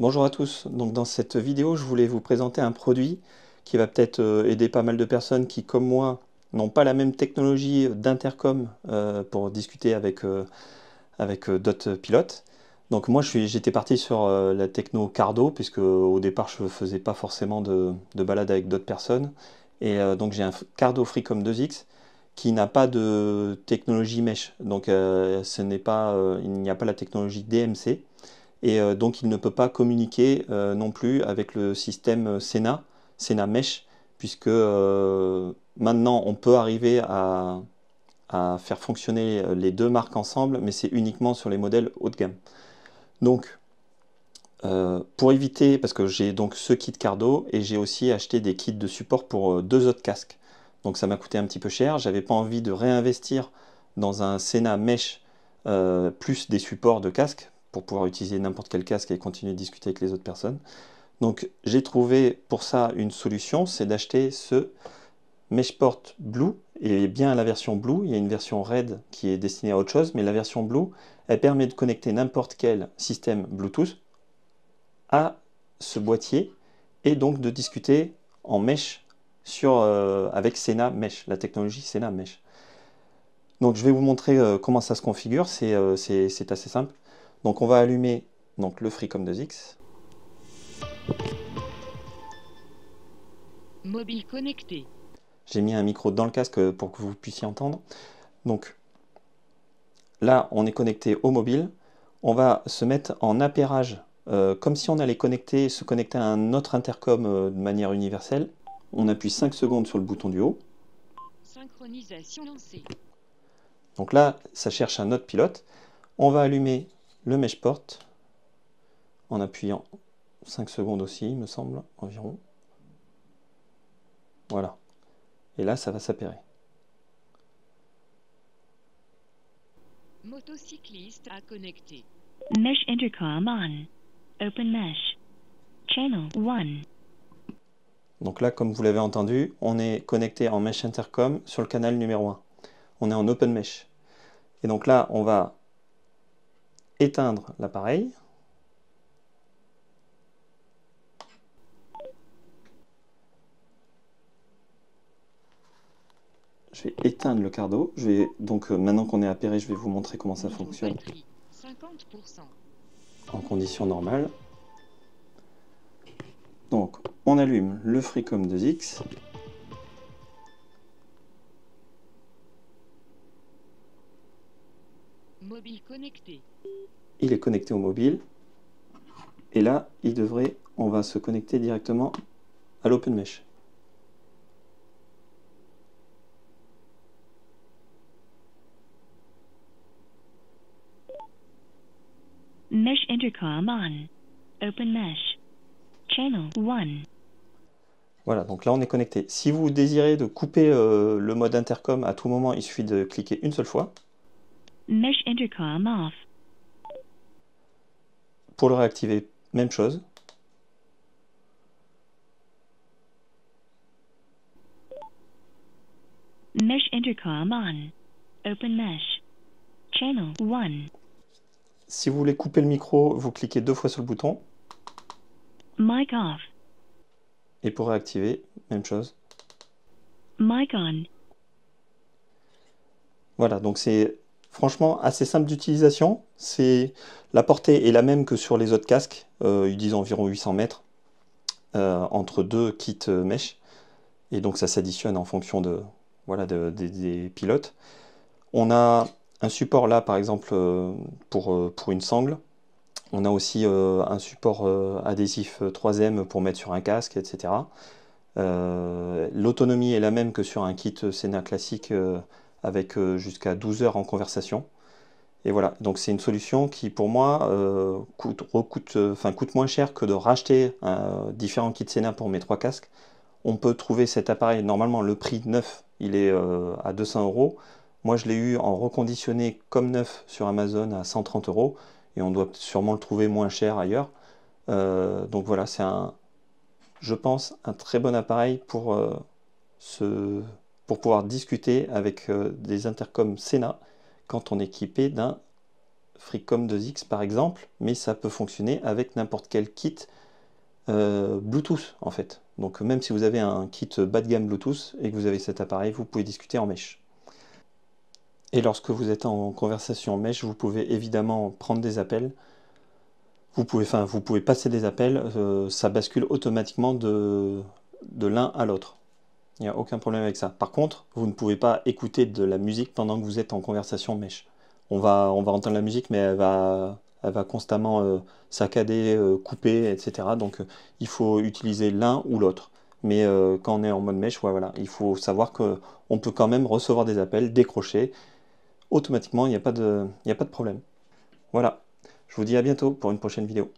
Bonjour à tous, donc dans cette vidéo je voulais vous présenter un produit qui va peut-être euh, aider pas mal de personnes qui comme moi n'ont pas la même technologie d'intercom euh, pour discuter avec, euh, avec d'autres pilotes. Donc moi j'étais parti sur la techno Cardo puisque au départ je ne faisais pas forcément de, de balade avec d'autres personnes et donc j'ai un Cardo Freecom 2X qui n'a pas de technologie mesh donc ce n'est pas, il n'y a pas la technologie DMC et euh, donc il ne peut pas communiquer euh, non plus avec le système euh, Sena, Sena Mesh, puisque maintenant on peut arriver à, faire fonctionner les deux marques ensemble, mais c'est uniquement sur les modèles haut de gamme. Donc pour éviter, parce que j'ai donc ce kit Cardo et j'ai aussi acheté des kits de support pour deux autres casques. Donc ça m'a coûté un petit peu cher, j'avais pas envie de réinvestir dans un Sena Mesh plus des supports de casque pour pouvoir utiliser n'importe quel casque et continuer de discuter avec les autres personnes. Donc j'ai trouvé pour ça une solution, c'est d'acheter ce Meshport Blue, et bien la version Blue, il y a une version Red qui est destinée à autre chose, mais la version Blue, elle permet de connecter n'importe quel système Bluetooth à ce boîtier, et donc de discuter en mesh sur, euh, avec Sena Mesh, la technologie Sena Mesh. Donc je vais vous montrer euh, comment ça se configure, c'est euh, assez simple. Donc on va allumer donc, le Freecom 2X. Mobile connecté. J'ai mis un micro dans le casque pour que vous puissiez entendre. Donc là, on est connecté au mobile. On va se mettre en appairage, euh, comme si on allait connecter, se connecter à un autre intercom euh, de manière universelle. On appuie 5 secondes sur le bouton du haut. Synchronisation lancée. Donc là, ça cherche un autre pilote. On va allumer le mesh porte, en appuyant 5 secondes aussi, il me semble, environ. Voilà. Et là, ça va s'appairer. Donc là, comme vous l'avez entendu, on est connecté en mesh intercom sur le canal numéro 1. On est en open mesh. Et donc là, on va éteindre l'appareil. Je vais éteindre le cardo. Je vais, donc euh, maintenant qu'on est appairé, je vais vous montrer comment ça fonctionne. En condition normale. Donc on allume le Freecom 2X. Il est connecté au mobile. Et là, il devrait, on va se connecter directement à l'Open Mesh intercom on. Mesh. Channel 1. Voilà, donc là on est connecté. Si vous désirez de couper euh, le mode intercom à tout moment, il suffit de cliquer une seule fois. Mesh intercom off. Pour le réactiver, même chose. Mesh intercom on. Open mesh. Channel 1. Si vous voulez couper le micro, vous cliquez deux fois sur le bouton. Mic off. Et pour réactiver, même chose. Mic on. Voilà, donc c'est Franchement, assez simple d'utilisation. C'est La portée est la même que sur les autres casques. Euh, ils disent environ 800 mètres euh, entre deux kits euh, mèches. Et donc ça s'additionne en fonction de, voilà, des pilotes. On a un support là, par exemple, pour, pour une sangle. On a aussi un support adhésif 3M pour mettre sur un casque, etc. L'autonomie est la même que sur un kit Senna classique avec euh, jusqu'à 12 heures en conversation. Et voilà, donc c'est une solution qui pour moi euh, coûte, euh, enfin, coûte moins cher que de racheter euh, différents kits Sénat pour mes trois casques. On peut trouver cet appareil, normalement le prix neuf, il est à 200 euros. Moi je l'ai eu en reconditionné comme neuf sur Amazon à 130 euros et on doit sûrement le trouver moins cher ailleurs. donc voilà, c'est un, je pense, un très bon appareil pour ce, pour pouvoir discuter avec euh, des intercoms Sénat quand on est équipé d'un Freecom 2X par exemple, mais ça peut fonctionner avec n'importe quel kit euh, Bluetooth en fait. Donc même si vous avez un kit bas de gamme Bluetooth et que vous avez cet appareil, vous pouvez discuter en mèche. Et lorsque vous êtes en conversation en mèche, vous pouvez évidemment prendre des appels. Vous pouvez, enfin, vous pouvez passer des appels, euh, ça bascule automatiquement de, de l'un à l'autre. Il n'y a aucun problème avec ça. Par contre, vous ne pouvez pas écouter de la musique pendant que vous êtes en conversation mèche. On va, on va entendre la musique, mais elle va, va constamment euh, saccader, euh, couper, etc. Donc euh, il faut utiliser l'un ou l'autre. Mais quand on est en mode mèche, voilà, il faut savoir qu'on peut quand même recevoir des appels, décrocher. Automatiquement, il n'y a, a pas de problème. Voilà. Je vous dis à bientôt pour une prochaine vidéo.